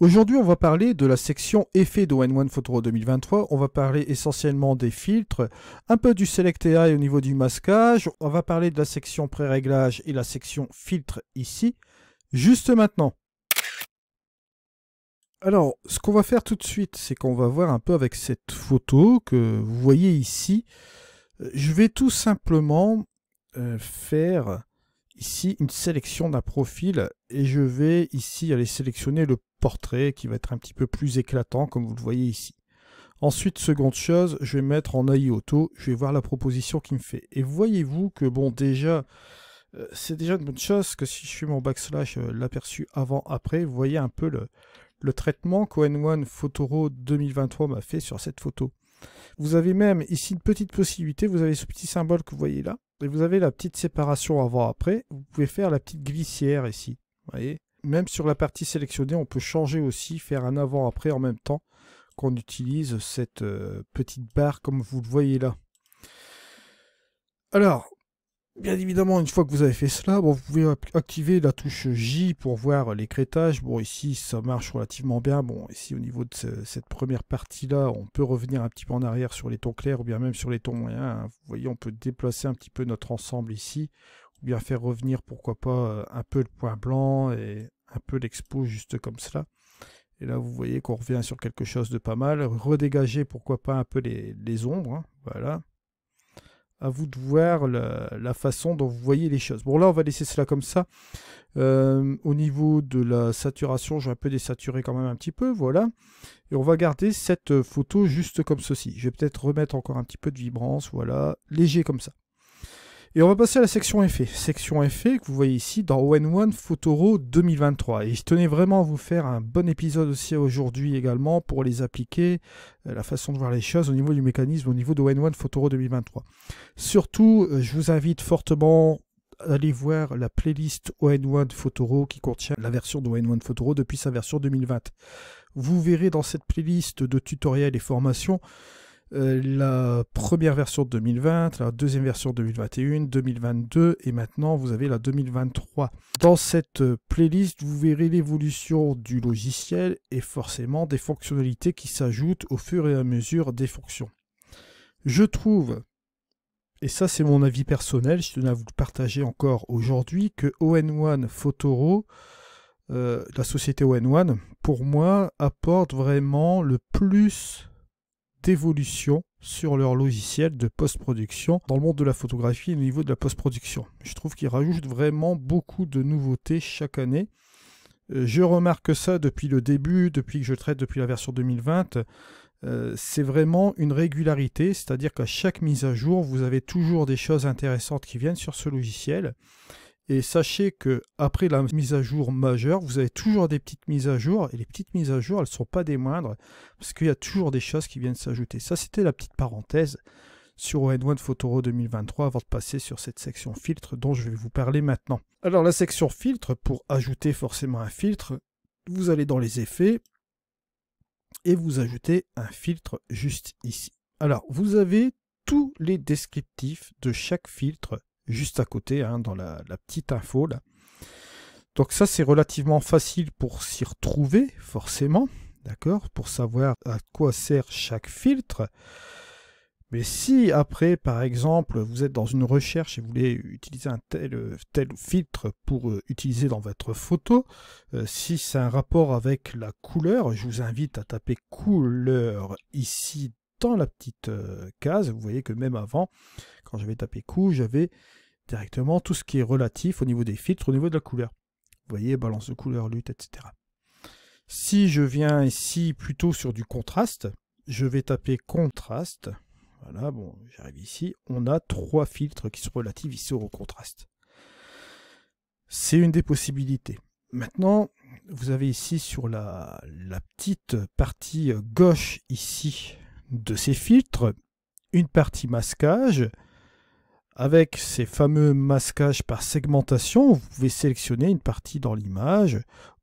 Aujourd'hui, on va parler de la section effets one One Photo 2023. On va parler essentiellement des filtres, un peu du Select AI au niveau du masquage. On va parler de la section pré-réglage et la section filtre ici, juste maintenant. Alors, ce qu'on va faire tout de suite, c'est qu'on va voir un peu avec cette photo que vous voyez ici. Je vais tout simplement euh, faire ici une sélection d'un profil et je vais ici aller sélectionner le portrait qui va être un petit peu plus éclatant comme vous le voyez ici. Ensuite, seconde chose, je vais mettre en AI auto, je vais voir la proposition qu'il me fait. Et voyez-vous que bon déjà, euh, c'est déjà une bonne chose que si je fais mon backslash euh, l'aperçu avant-après, vous voyez un peu le, le traitement qu'ON One Photoro 2023 m'a fait sur cette photo. Vous avez même ici une petite possibilité, vous avez ce petit symbole que vous voyez là, et vous avez la petite séparation avant-après, vous pouvez faire la petite glissière ici, vous voyez même sur la partie sélectionnée, on peut changer aussi, faire un avant-après en même temps qu'on utilise cette euh, petite barre comme vous le voyez là. Alors, bien évidemment, une fois que vous avez fait cela, vous pouvez activer la touche J pour voir l'écrétage. Bon, ici, ça marche relativement bien. Bon, ici, au niveau de cette première partie-là, on peut revenir un petit peu en arrière sur les tons clairs ou bien même sur les tons moyens. Hein. Vous voyez, on peut déplacer un petit peu notre ensemble ici Ou bien faire revenir pourquoi pas euh, un peu le point blanc et un peu l'expo juste comme cela. Et là, vous voyez qu'on revient sur quelque chose de pas mal. Redégager, pourquoi pas, un peu les, ombres. Hein. voilà. À vous de voir la, façon dont vous voyez les choses. Bon, là, on va laisser cela comme ça. Euh, au niveau de la saturation, je vais un peu désaturer quand même un petit peu. Voilà. Et on va garder cette photo juste comme ceci. Je vais peut-être remettre encore un petit peu de vibrance. Voilà. Léger comme ça. Et on va passer à la section effet. Section effet que vous voyez ici dans ON1 Photoro 2023. Et je tenais vraiment à vous faire un bon épisode aussi aujourd'hui également pour les appliquer, euh, la façon de voir les choses au niveau du mécanisme, au niveau de One One Photoro 2023. Surtout, euh, je vous invite fortement à aller voir la playlist ON1 Photoro qui contient la version de ON1 Photoro depuis sa version 2020. Vous verrez dans cette playlist de tutoriels et formations euh, la première version de 2020, la deuxième version 2021, 2022 et maintenant vous avez la 2023. Dans cette euh, playlist, vous verrez l'évolution du logiciel et forcément des fonctionnalités qui s'ajoutent au fur et à mesure des fonctions. Je trouve, et ça c'est mon avis personnel, je tenais à vous le partager encore aujourd'hui, que ON1 Photoro euh, la société ON1, pour moi, apporte vraiment le plus d'évolution sur leur logiciel de post-production dans le monde de la photographie et au niveau de la post-production. Je trouve qu'ils rajoutent vraiment beaucoup de nouveautés chaque année. Euh, je remarque ça depuis le début, depuis que je traite depuis la version 2020. Euh, c'est vraiment une régularité, c'est-à-dire qu'à chaque mise à jour, vous avez toujours des choses intéressantes qui viennent sur ce logiciel. Et sachez que après la mise à jour majeure, vous avez toujours des petites mises à jour. Et les petites mises à jour, elles ne sont pas des moindres, parce qu'il y a toujours des choses qui viennent s'ajouter. Ça, c'était la petite parenthèse sur ON1 Photoro 2023 avant de passer sur cette section filtre dont je vais vous parler maintenant. Alors la section filtre, pour ajouter forcément un filtre, vous allez dans les effets et vous ajoutez un filtre juste ici. Alors vous avez tous les descriptifs de chaque filtre juste à côté, hein, dans la, petite info. Là. Donc ça, c'est relativement facile pour s'y retrouver, forcément, d'accord, pour savoir à quoi sert chaque filtre. Mais si après, par exemple, vous êtes dans une recherche et vous voulez utiliser un tel, euh, tel filtre pour euh, utiliser dans votre photo, euh, si c'est un rapport avec la couleur, je vous invite à taper couleur ici dans la petite euh, case. Vous voyez que même avant, quand j'avais tapé coup, j'avais directement tout ce qui est relatif au niveau des filtres, au niveau de la couleur. Vous voyez, balance de couleur, lutte, etc. Si je viens ici plutôt sur du contraste, je vais taper contraste. Voilà, bon, j'arrive ici. On a trois filtres qui sont relatifs ici au contraste. C'est une des possibilités. Maintenant, vous avez ici sur la petite partie euh, gauche ici de ces filtres une partie masquage. Avec ces fameux masquages par segmentation, vous pouvez sélectionner une partie dans l'image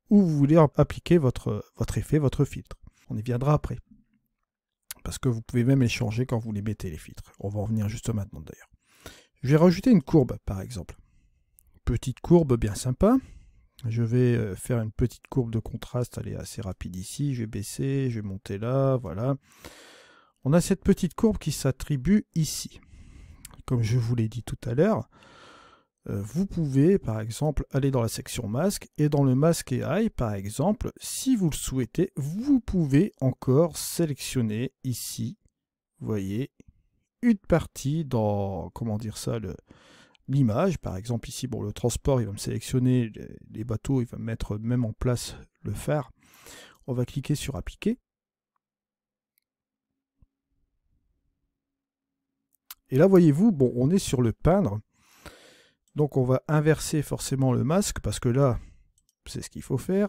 où vous voulez appliquer votre, votre effet, votre filtre. On y viendra après. Parce que vous pouvez même les changer quand vous les mettez, les filtres. On va en venir juste maintenant d'ailleurs. Je vais rajouter une courbe, par exemple. Petite courbe bien sympa. Je vais euh, faire une petite courbe de contraste, elle est assez rapide ici. Je vais baisser, je vais monter là, voilà on a cette petite courbe qui s'attribue ici. Comme je vous l'ai dit tout à l'heure, euh, vous pouvez par exemple aller dans la section masque et dans le masque AI par exemple, si vous le souhaitez, vous pouvez encore sélectionner ici, vous voyez, une partie dans, comment dire ça, l'image. Par exemple ici, bon le transport, il va me sélectionner les bateaux, il va me mettre même en place le phare. On va cliquer sur appliquer. Et là, voyez-vous, bon, on est sur le peindre. Donc on va inverser forcément le masque, parce que là, c'est ce qu'il faut faire.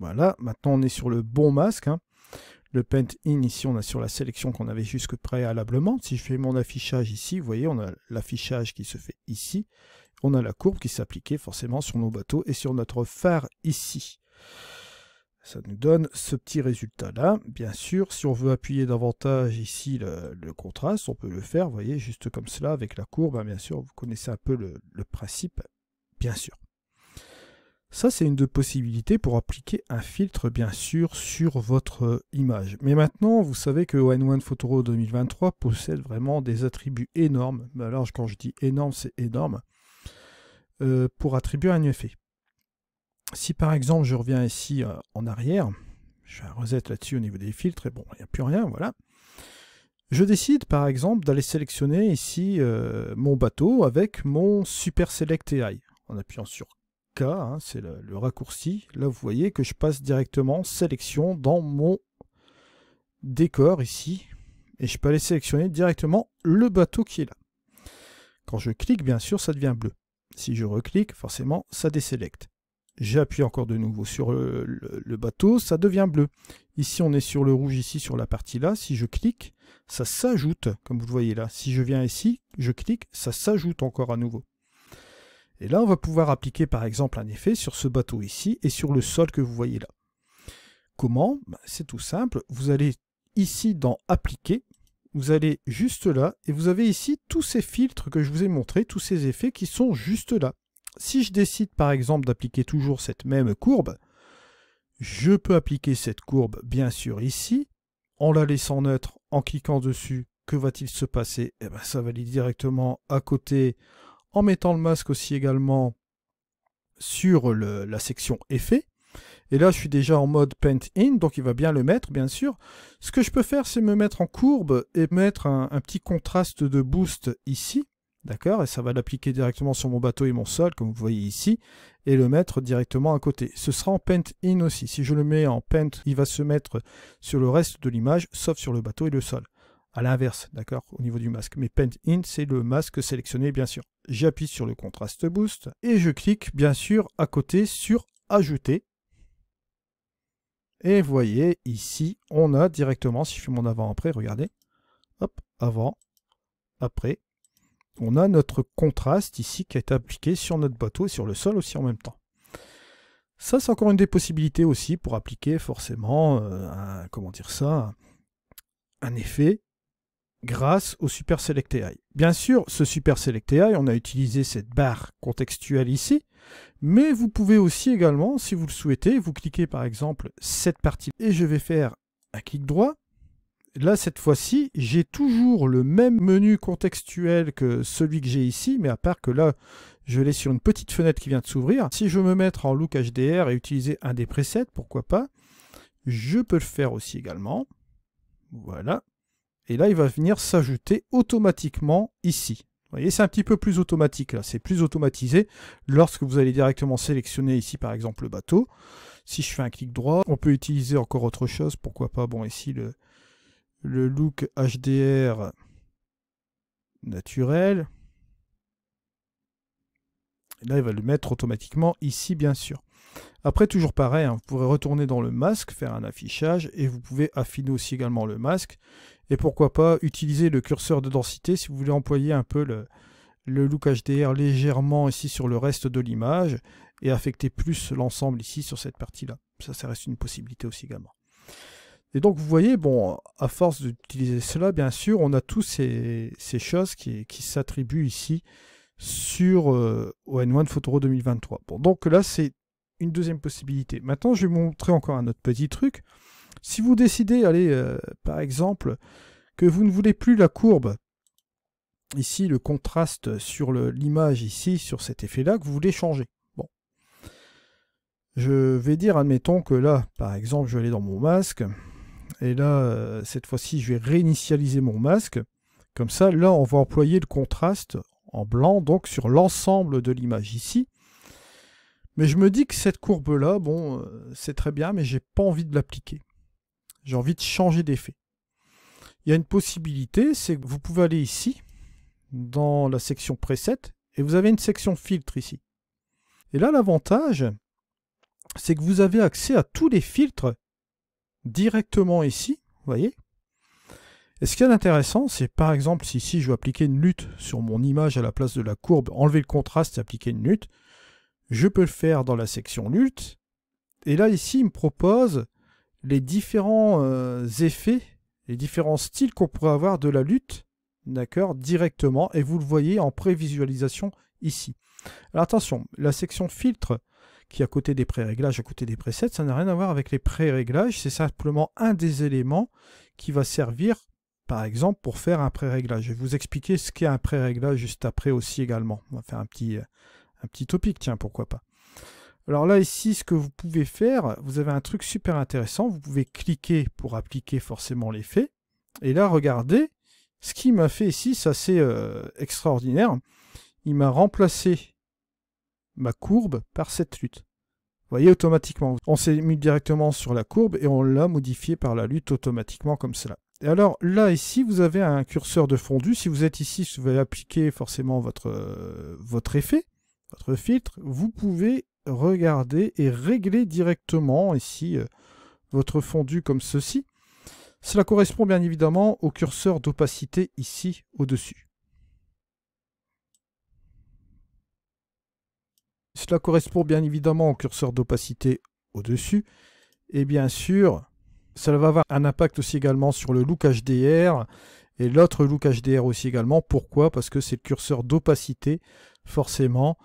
Voilà, maintenant on est sur le bon masque. Hein. Le Paint In, ici on a sur la sélection qu'on avait jusque préalablement. Si je fais mon affichage ici, vous voyez, on a l'affichage qui se fait ici. On a la courbe qui s'appliquait forcément sur nos bateaux et sur notre phare ici. Ça nous donne ce petit résultat-là. Bien sûr, si on veut appuyer davantage ici le, contraste, on peut le faire, vous voyez, juste comme cela, avec la courbe. Hein, bien sûr, vous connaissez un peu le, principe, bien sûr. Ça, c'est une de possibilités pour appliquer un filtre, bien sûr, sur votre image. Mais maintenant, vous savez que One Photoro 2023 possède vraiment des attributs énormes. Alors, quand je dis énorme, c'est énorme. Euh, pour attribuer un effet si par exemple je reviens ici euh, en arrière, je fais un reset là-dessus au niveau des filtres, et bon, il n'y a plus rien, voilà. Je décide par exemple d'aller sélectionner ici euh, mon bateau avec mon Super Select AI. En appuyant sur K, hein, c'est le, raccourci, là vous voyez que je passe directement sélection dans mon décor ici. Et je peux aller sélectionner directement le bateau qui est là. Quand je clique, bien sûr, ça devient bleu. Si je reclique, forcément, ça désélecte. J'appuie encore de nouveau sur le, bateau, ça devient bleu. Ici, on est sur le rouge, ici, sur la partie là. Si je clique, ça s'ajoute, comme vous le voyez là. Si je viens ici, je clique, ça s'ajoute encore à nouveau. Et là, on va pouvoir appliquer par exemple un effet sur ce bateau ici et sur le sol que vous voyez là. Comment bah, C'est tout simple. Vous allez ici dans Appliquer, vous allez juste là, et vous avez ici tous ces filtres que je vous ai montrés, tous ces effets qui sont juste là si je décide par exemple d'appliquer toujours cette même courbe, je peux appliquer cette courbe bien sûr ici, en la laissant neutre, en cliquant dessus, que va-t-il se passer eh ben, ça va aller directement à côté, en mettant le masque aussi également sur la section effet. Et là, je suis déjà en mode Paint In, donc il va bien le mettre, bien sûr. Ce que je peux faire, c'est me mettre en courbe et mettre un petit contraste de boost ici. D'accord Et ça va l'appliquer directement sur mon bateau et mon sol, comme vous voyez ici, et le mettre directement à côté. Ce sera en paint in aussi. Si je le mets en paint, il va se mettre sur le reste de l'image, sauf sur le bateau et le sol. À l'inverse, d'accord, au niveau du masque. Mais paint in, c'est le masque sélectionné, bien sûr. J'appuie sur le contraste boost et je clique, bien sûr, à côté sur ajouter. Et vous voyez, ici, on a directement, si je fais mon avant-après, regardez, hop, avant, après, on a notre contraste ici qui est appliqué sur notre bateau et sur le sol aussi en même temps. Ça, c'est encore une des possibilités aussi pour appliquer forcément, euh, un, comment dire ça, un effet grâce au Super Select AI. Bien sûr, ce Super Select AI, on a utilisé cette barre contextuelle ici, mais vous pouvez aussi également, si vous le souhaitez, vous cliquez par exemple cette partie et je vais faire un clic droit là, cette fois-ci, j'ai toujours le même menu contextuel que celui que j'ai ici, mais à part que là, je l'ai sur une petite fenêtre qui vient de s'ouvrir. Si je veux me mettre en look HDR et utiliser un des presets, pourquoi pas, je peux le faire aussi également. Voilà. Et là, il va venir s'ajouter automatiquement ici. Vous voyez, c'est un petit peu plus automatique là, c'est plus automatisé lorsque vous allez directement sélectionner ici par exemple le bateau. Si je fais un clic droit, on peut utiliser encore autre chose, pourquoi pas, bon ici le, le look HDR naturel. là, il va le mettre automatiquement ici, bien sûr. Après, toujours pareil, hein, vous pourrez retourner dans le masque, faire un affichage, et vous pouvez affiner aussi également le masque. Et pourquoi pas utiliser le curseur de densité si vous voulez employer un peu le, le look HDR légèrement ici sur le reste de l'image, et affecter plus l'ensemble ici sur cette partie-là. Ça, ça reste une possibilité aussi également. Et donc, vous voyez, bon, à force d'utiliser cela, bien sûr, on a tous ces, choses qui, s'attribuent ici sur ON1 Photoro 2023. Bon, donc là, c'est une deuxième possibilité. Maintenant, je vais vous montrer encore un autre petit truc. Si vous décidez, allez, euh, par exemple, que vous ne voulez plus la courbe, ici, le contraste sur l'image, ici, sur cet effet-là, que vous voulez changer. Bon. Je vais dire, admettons que là, par exemple, je vais aller dans mon masque. Et là, euh, cette fois-ci, je vais réinitialiser mon masque. Comme ça, là, on va employer le contraste en blanc, donc sur l'ensemble de l'image ici. Mais je me dis que cette courbe-là, bon, euh, c'est très bien, mais j'ai pas envie de l'appliquer. J'ai envie de changer d'effet. Il y a une possibilité, c'est que vous pouvez aller ici, dans la section preset, et vous avez une section filtre ici. Et là, l'avantage, c'est que vous avez accès à tous les filtres directement ici, vous voyez. Et ce qui est intéressant, c'est par exemple si ici je veux appliquer une lutte sur mon image à la place de la courbe, enlever le contraste et appliquer une lutte, je peux le faire dans la section lutte. Et là ici, il me propose les différents euh, effets, les différents styles qu'on pourrait avoir de la lutte, d'accord, directement. Et vous le voyez en prévisualisation ici. Alors attention, la section filtre, qui à côté des pré-réglages, à côté des presets, ça n'a rien à voir avec les pré-réglages, c'est simplement un des éléments qui va servir par exemple pour faire un pré-réglage. Je vais vous expliquer ce qu'est un pré-réglage juste après aussi également. On va faire un petit, euh, un petit topic, tiens, pourquoi pas. Alors là, ici, ce que vous pouvez faire, vous avez un truc super intéressant. Vous pouvez cliquer pour appliquer forcément l'effet. Et là, regardez, ce qu'il m'a fait ici, ça c'est assez euh, extraordinaire. Il m'a remplacé ma courbe par cette lutte. Vous voyez, automatiquement, on s'est mis directement sur la courbe et on l'a modifié par la lutte automatiquement comme cela. Et alors là ici, vous avez un curseur de fondu. Si vous êtes ici, vous allez appliquer forcément votre, euh, votre effet, votre filtre. Vous pouvez regarder et régler directement ici euh, votre fondu comme ceci. Cela correspond bien évidemment au curseur d'opacité ici au-dessus. Cela correspond bien évidemment au curseur d'opacité au-dessus. Et bien sûr, cela va avoir un impact aussi également sur le look HDR et l'autre look HDR aussi également. Pourquoi Parce que c'est le curseur d'opacité forcément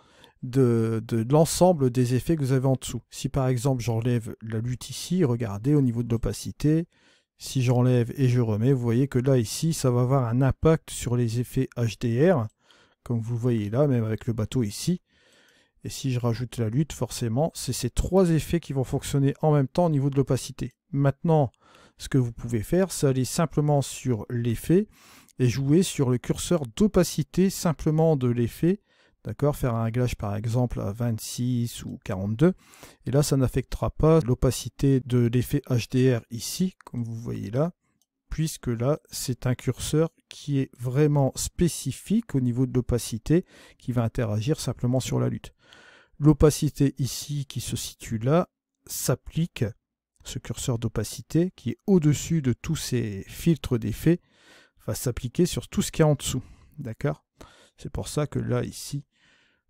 de, l'ensemble des effets que vous avez en dessous. Si par exemple j'enlève la lutte ici, regardez au niveau de l'opacité, si j'enlève et je remets, vous voyez que là ici ça va avoir un impact sur les effets HDR, comme vous voyez là, même avec le bateau ici. Et si je rajoute la lutte, forcément, c'est ces trois effets qui vont fonctionner en même temps au niveau de l'opacité. Maintenant, ce que vous pouvez faire, c'est aller simplement sur l'effet et jouer sur le curseur d'opacité simplement de l'effet. D'accord Faire un réglage par exemple à 26 ou 42. Et là, ça n'affectera pas l'opacité de l'effet HDR ici, comme vous voyez là puisque là c'est un curseur qui est vraiment spécifique au niveau de l'opacité qui va interagir simplement sur la lutte. L'opacité ici qui se situe là s'applique, ce curseur d'opacité qui est au-dessus de tous ces filtres d'effet va s'appliquer sur tout ce qui est en dessous. D'accord C'est pour ça que là ici,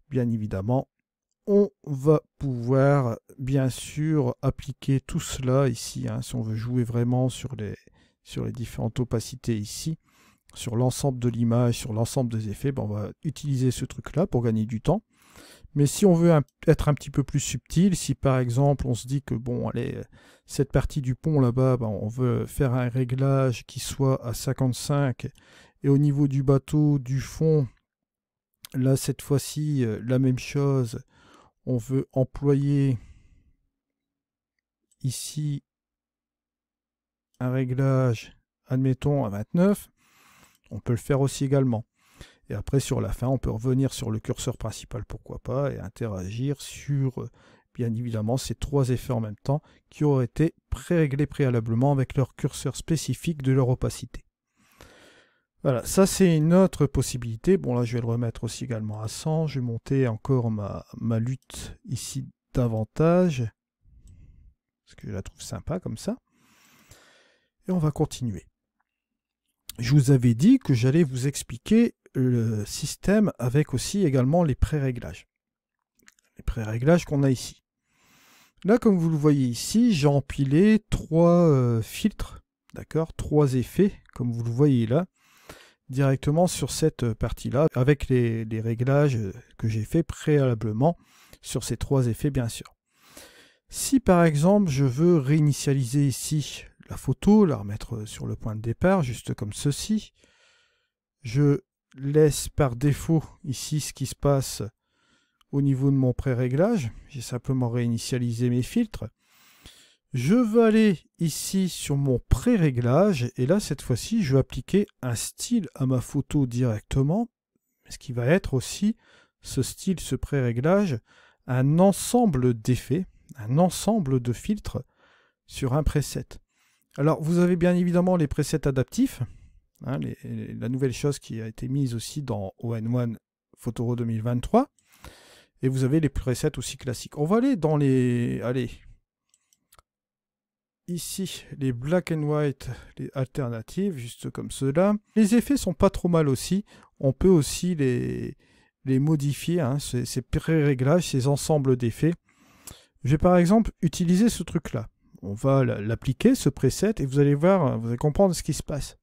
bien évidemment, on va pouvoir bien sûr appliquer tout cela ici hein, si on veut jouer vraiment sur les, sur les différentes opacités ici, sur l'ensemble de l'image, sur l'ensemble des effets, ben, on va utiliser ce truc-là pour gagner du temps. Mais si on veut être un petit peu plus subtil, si par exemple on se dit que bon, allez, cette partie du pont là-bas, ben, on veut faire un réglage qui soit à 55, et au niveau du bateau, du fond, là cette fois-ci, euh, la même chose, on veut employer ici un réglage, admettons, à 29, on peut le faire aussi également. Et après, sur la fin, on peut revenir sur le curseur principal, pourquoi pas, et interagir sur, bien évidemment, ces trois effets en même temps qui auraient été pré-réglés préalablement avec leur curseur spécifique de leur opacité. Voilà, ça c'est une autre possibilité. Bon là, je vais le remettre aussi également à 100. Je vais monter encore ma, ma lutte ici davantage. Parce que je la trouve sympa comme ça et on va continuer. Je vous avais dit que j'allais vous expliquer le système avec aussi également les pré-réglages. Les pré-réglages qu'on a ici. Là, comme vous le voyez ici, j'ai empilé trois euh, filtres, d'accord, trois effets, comme vous le voyez là, directement sur cette partie-là, avec les, les réglages que j'ai fait préalablement sur ces trois effets, bien sûr. Si par exemple je veux réinitialiser ici la photo, la remettre euh, sur le point de départ, juste comme ceci. Je laisse par défaut ici ce qui se passe au niveau de mon pré-réglage. J'ai simplement réinitialisé mes filtres. Je vais aller ici sur mon pré-réglage et là cette fois-ci je vais appliquer un style à ma photo directement, ce qui va être aussi ce style, ce pré-réglage, un ensemble d'effets, un ensemble de filtres sur un preset. Alors, vous avez bien évidemment les presets adaptifs, hein, la nouvelle chose qui a été mise aussi dans ON1 Photoro 2023. Et vous avez les presets aussi classiques. On va aller dans les... Allez. Ici, les black and white, les alternatives, juste comme cela. Les effets sont pas trop mal aussi. On peut aussi les, les modifier, hein, ces, ces pré-réglages, ces ensembles d'effets. Je vais par exemple utiliser ce truc-là on va l'appliquer, ce preset, et vous allez voir, vous allez comprendre ce qui se passe.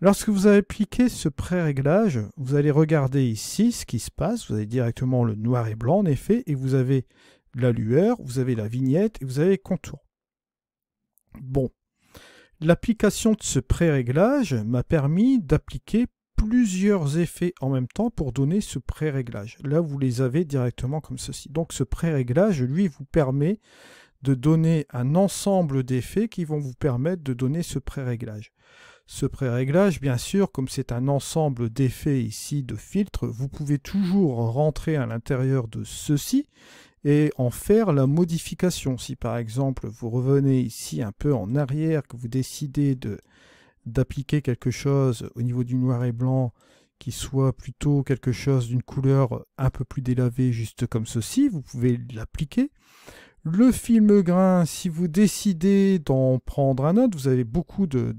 Lorsque vous avez appliqué ce pré-réglage, vous allez regarder ici ce qui se passe, vous avez directement le noir et blanc en effet, et vous avez la lueur, vous avez la vignette, et vous avez les contours. Bon, l'application de ce pré-réglage m'a permis d'appliquer plusieurs effets en même temps pour donner ce pré-réglage. Là, vous les avez directement comme ceci. Donc ce pré-réglage, lui, vous permet de donner un ensemble d'effets qui vont vous permettre de donner ce pré-réglage. Ce pré-réglage, bien sûr, comme c'est un ensemble d'effets ici de filtres, vous pouvez toujours rentrer à l'intérieur de ceci et en faire la modification. Si par exemple vous revenez ici un peu en arrière, que vous décidez d'appliquer quelque chose au niveau du noir et blanc qui soit plutôt quelque chose d'une couleur un peu plus délavée, juste comme ceci, vous pouvez l'appliquer. Le film grain, si vous décidez d'en prendre un autre, vous avez beaucoup de,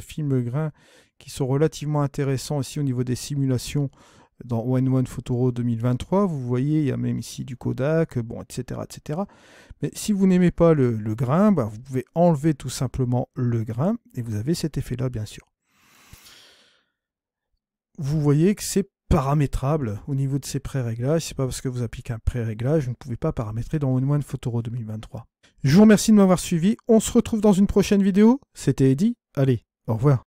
films grains qui sont relativement intéressants ici au niveau des simulations dans One One Photoro 2023. Vous voyez, il y a même ici du Kodak, bon, etc. etc. Mais si vous n'aimez pas le, grain, bah, vous pouvez enlever tout simplement le grain et vous avez cet effet-là, bien sûr. Vous voyez que c'est paramétrable au niveau de ces pré-réglages. C'est pas parce que vous appliquez un pré-réglage, vous ne pouvez pas paramétrer dans OneOne Photoro 2023. Je vous remercie de m'avoir suivi. On se retrouve dans une prochaine vidéo. C'était Eddy. Allez, au revoir.